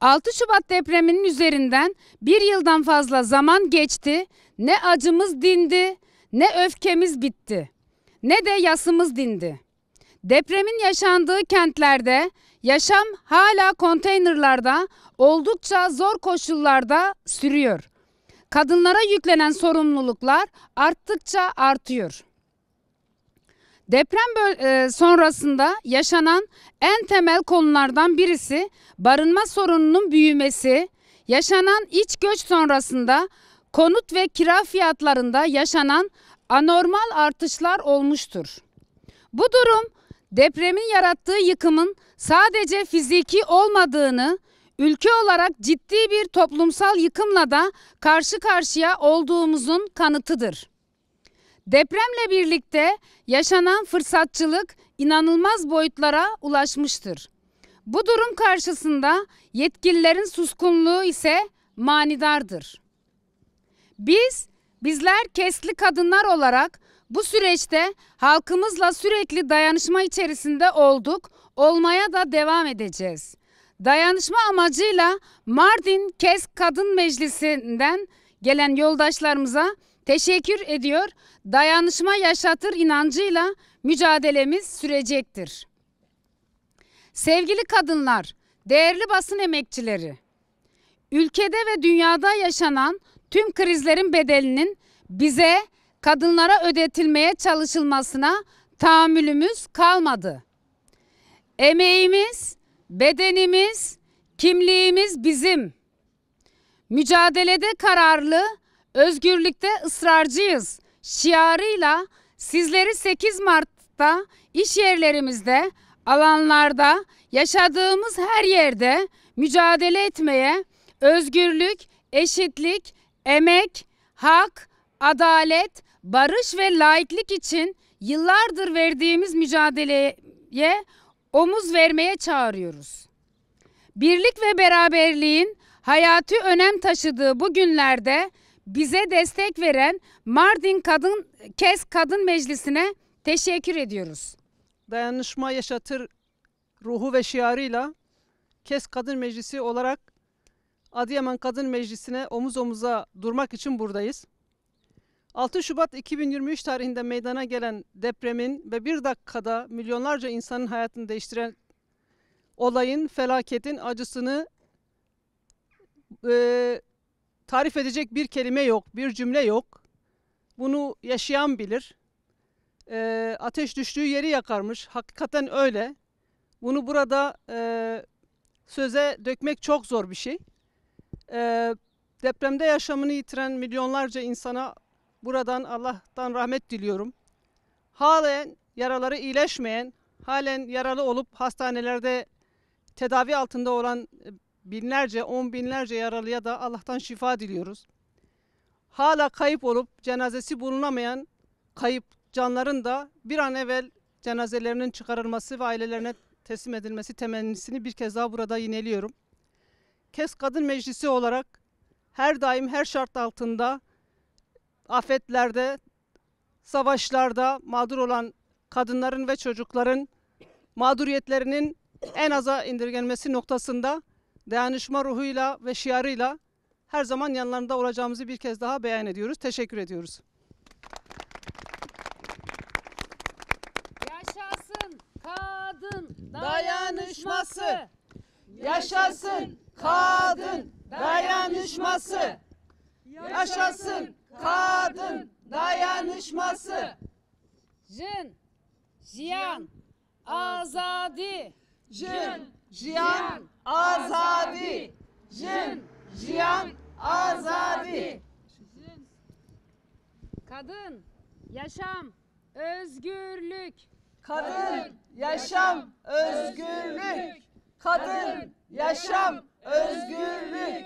6 Şubat depreminin üzerinden bir yıldan fazla zaman geçti. Ne acımız dindi, ne öfkemiz bitti, ne de yasımız dindi. Depremin yaşandığı kentlerde yaşam hala konteynerlarda oldukça zor koşullarda sürüyor. Kadınlara yüklenen sorumluluklar arttıkça artıyor. Deprem e, sonrasında yaşanan en temel konulardan birisi barınma sorununun büyümesi, yaşanan iç göç sonrasında konut ve kira fiyatlarında yaşanan anormal artışlar olmuştur. Bu durum depremin yarattığı yıkımın sadece fiziki olmadığını, ülke olarak ciddi bir toplumsal yıkımla da karşı karşıya olduğumuzun kanıtıdır. Depremle birlikte yaşanan fırsatçılık inanılmaz boyutlara ulaşmıştır. Bu durum karşısında yetkililerin suskunluğu ise manidardır. Biz, bizler kesli kadınlar olarak bu süreçte halkımızla sürekli dayanışma içerisinde olduk, olmaya da devam edeceğiz. Dayanışma amacıyla Mardin Kesk Kadın Meclisi'nden gelen yoldaşlarımıza teşekkür ediyor. Dayanışma yaşatır inancıyla mücadelemiz sürecektir. Sevgili kadınlar, değerli basın emekçileri, ülkede ve dünyada yaşanan tüm krizlerin bedelinin bize, kadınlara ödetilmeye çalışılmasına tahammülümüz kalmadı. Emeğimiz, bedenimiz, kimliğimiz bizim. Mücadelede kararlı, özgürlükte ısrarcıyız şiarıyla sizleri 8 Mart'ta iş yerlerimizde, alanlarda, yaşadığımız her yerde mücadele etmeye, özgürlük, eşitlik, emek, hak, adalet, barış ve laiklik için yıllardır verdiğimiz mücadeleye omuz vermeye çağırıyoruz. Birlik ve beraberliğin hayatı önem taşıdığı bu günlerde bize destek veren Mardin Kadın Kes Kadın Meclisi'ne teşekkür ediyoruz. Dayanışma yaşatır ruhu ve şiarıyla Kes Kadın Meclisi olarak Adıyaman Kadın Meclisi'ne omuz omuza durmak için buradayız. 6 Şubat 2023 tarihinde meydana gelen depremin ve bir dakikada milyonlarca insanın hayatını değiştiren olayın, felaketin acısını e, tarif edecek bir kelime yok, bir cümle yok. Bunu yaşayan bilir. E, ateş düştüğü yeri yakarmış. Hakikaten öyle. Bunu burada e, söze dökmek çok zor bir şey. E, depremde yaşamını yitiren milyonlarca insana buradan Allah'tan rahmet diliyorum. Halen yaraları iyileşmeyen, halen yaralı olup hastanelerde tedavi altında olan binlerce, on binlerce yaralıya da Allah'tan şifa diliyoruz. Hala kayıp olup cenazesi bulunamayan kayıp canların da bir an evvel cenazelerinin çıkarılması ve ailelerine teslim edilmesi temennisini bir kez daha burada yineliyorum. KES Kadın Meclisi olarak her daim her şart altında afetlerde, savaşlarda mağdur olan kadınların ve çocukların mağduriyetlerinin en aza indirgenmesi noktasında dayanışma ruhuyla ve şiarıyla her zaman yanlarında olacağımızı bir kez daha beyan ediyoruz. Teşekkür ediyoruz. Yaşasın kadın dayanışması. Yaşasın kadın dayanışması. Yaşasın kadın dayanışması. Jin, jiyan, azadi. Jin, jiyan, azadi. Jin, Jiyan, Azadi. Jin. Kadın, yaşam, özgürlük. Kadın, yaşam, özgürlük. Kadın, yaşam, özgürlük.